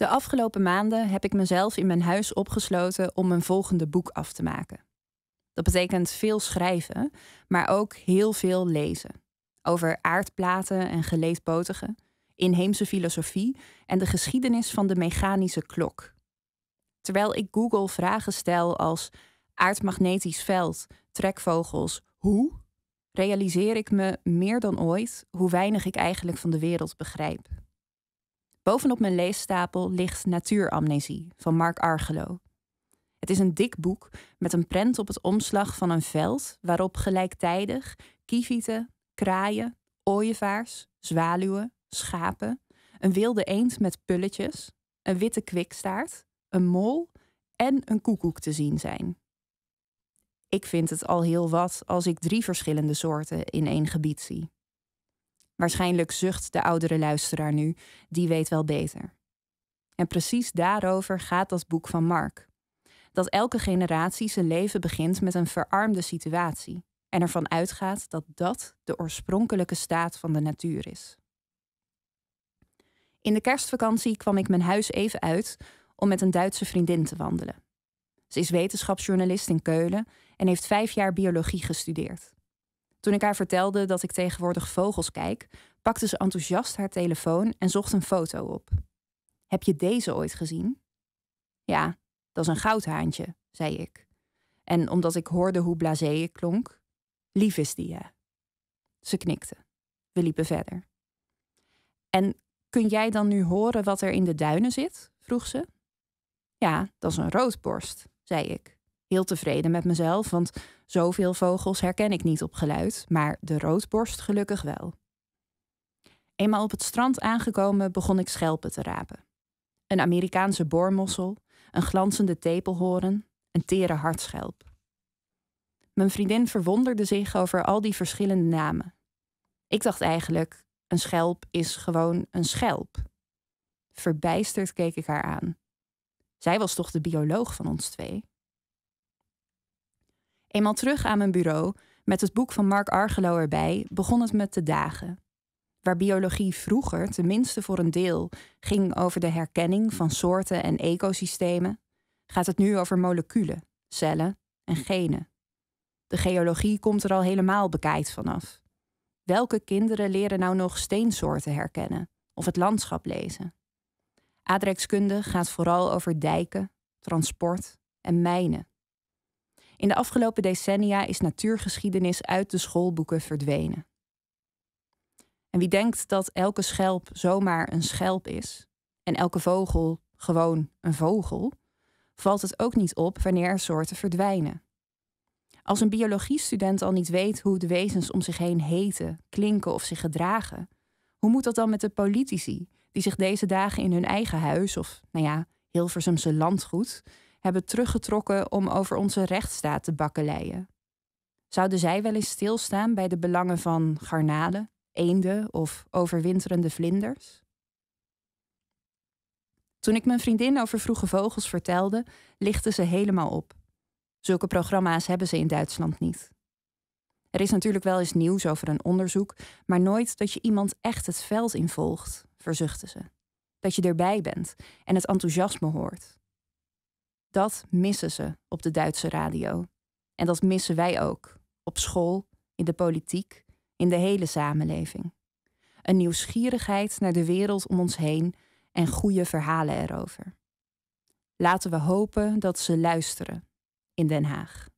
De afgelopen maanden heb ik mezelf in mijn huis opgesloten om mijn volgende boek af te maken. Dat betekent veel schrijven, maar ook heel veel lezen. Over aardplaten en geleedpotigen, inheemse filosofie en de geschiedenis van de mechanische klok. Terwijl ik Google vragen stel als aardmagnetisch veld, trekvogels, hoe, realiseer ik me meer dan ooit hoe weinig ik eigenlijk van de wereld begrijp. Bovenop mijn leesstapel ligt Natuuramnesie van Mark Argelo. Het is een dik boek met een prent op het omslag van een veld waarop gelijktijdig kievieten, kraaien, ooievaars, zwaluwen, schapen, een wilde eend met pulletjes, een witte kwikstaart, een mol en een koekoek te zien zijn. Ik vind het al heel wat als ik drie verschillende soorten in één gebied zie. Waarschijnlijk zucht de oudere luisteraar nu, die weet wel beter. En precies daarover gaat dat boek van Mark. Dat elke generatie zijn leven begint met een verarmde situatie en ervan uitgaat dat dat de oorspronkelijke staat van de natuur is. In de kerstvakantie kwam ik mijn huis even uit om met een Duitse vriendin te wandelen. Ze is wetenschapsjournalist in Keulen en heeft vijf jaar biologie gestudeerd. Toen ik haar vertelde dat ik tegenwoordig vogels kijk, pakte ze enthousiast haar telefoon en zocht een foto op. Heb je deze ooit gezien? Ja, dat is een goudhaantje, zei ik. En omdat ik hoorde hoe blasé ik klonk, lief is die hè? Ze knikte. We liepen verder. En kun jij dan nu horen wat er in de duinen zit? vroeg ze. Ja, dat is een roodborst, zei ik heel tevreden met mezelf, want zoveel vogels herken ik niet op geluid, maar de roodborst gelukkig wel. Eenmaal op het strand aangekomen begon ik schelpen te rapen. Een Amerikaanse boormossel, een glanzende tepelhoorn, een tere hartschelp. Mijn vriendin verwonderde zich over al die verschillende namen. Ik dacht eigenlijk, een schelp is gewoon een schelp. Verbijsterd keek ik haar aan. Zij was toch de bioloog van ons twee? Eenmaal terug aan mijn bureau, met het boek van Mark Argelo erbij, begon het me te dagen. Waar biologie vroeger, tenminste voor een deel, ging over de herkenning van soorten en ecosystemen, gaat het nu over moleculen, cellen en genen. De geologie komt er al helemaal bekijkt vanaf. Welke kinderen leren nou nog steensoorten herkennen of het landschap lezen? Adrexkunde gaat vooral over dijken, transport en mijnen. In de afgelopen decennia is natuurgeschiedenis uit de schoolboeken verdwenen. En wie denkt dat elke schelp zomaar een schelp is en elke vogel gewoon een vogel, valt het ook niet op wanneer er soorten verdwijnen. Als een biologiestudent al niet weet hoe de wezens om zich heen heten, klinken of zich gedragen, hoe moet dat dan met de politici die zich deze dagen in hun eigen huis of, nou ja, Hilversumse landgoed hebben teruggetrokken om over onze rechtsstaat te bakkeleien. Zouden zij wel eens stilstaan bij de belangen van garnalen, eenden of overwinterende vlinders? Toen ik mijn vriendin over vroege vogels vertelde, lichtte ze helemaal op. Zulke programma's hebben ze in Duitsland niet. Er is natuurlijk wel eens nieuws over een onderzoek, maar nooit dat je iemand echt het veld in volgt, verzuchtte ze. Dat je erbij bent en het enthousiasme hoort. Dat missen ze op de Duitse radio. En dat missen wij ook. Op school, in de politiek, in de hele samenleving. Een nieuwsgierigheid naar de wereld om ons heen en goede verhalen erover. Laten we hopen dat ze luisteren in Den Haag.